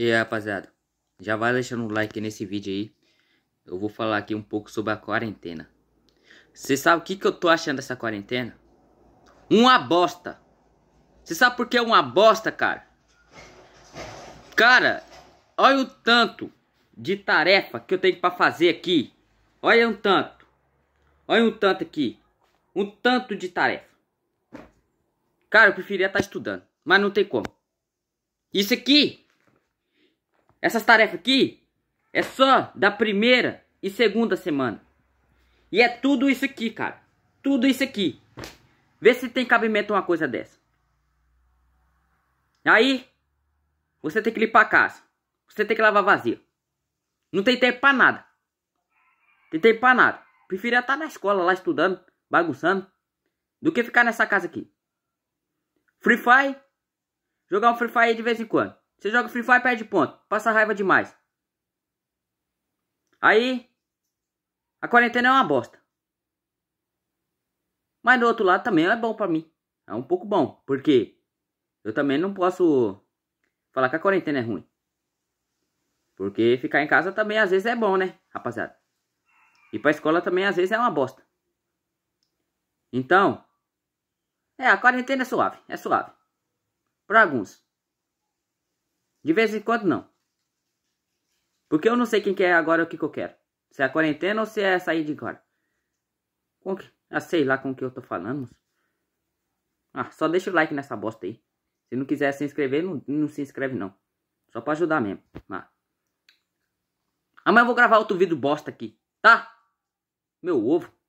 E aí, rapaziada, já vai deixando um like nesse vídeo aí. Eu vou falar aqui um pouco sobre a quarentena. Você sabe o que, que eu tô achando dessa quarentena? Uma bosta! Você sabe por que é uma bosta, cara? Cara, olha o tanto de tarefa que eu tenho para fazer aqui. Olha um tanto. Olha um tanto aqui. Um tanto de tarefa. Cara, eu preferia estar tá estudando. Mas não tem como. Isso aqui essas tarefas aqui é só da primeira e segunda semana. E é tudo isso aqui, cara. Tudo isso aqui. Vê se tem cabimento uma coisa dessa. Aí, você tem que limpar a casa. Você tem que lavar vazio. Não tem tempo pra nada. Não tem tempo pra nada. Prefiro estar na escola lá estudando, bagunçando, do que ficar nessa casa aqui. Free Fire, jogar um Free Fire de vez em quando. Você joga Free Fire, perde ponto. Passa raiva demais. Aí, a quarentena é uma bosta. Mas do outro lado também é bom pra mim. É um pouco bom, porque eu também não posso falar que a quarentena é ruim. Porque ficar em casa também às vezes é bom, né, rapaziada? E pra escola também às vezes é uma bosta. Então, é, a quarentena é suave, é suave. Para alguns. De vez em quando, não. Porque eu não sei quem que é agora o que, que eu quero. Se é a quarentena ou se é sair de agora. Com que... Ah, sei lá com que eu tô falando. Ah, só deixa o like nessa bosta aí. Se não quiser se inscrever, não, não se inscreve não. Só pra ajudar mesmo. Ah. Amanhã eu vou gravar outro vídeo bosta aqui, tá? Meu ovo.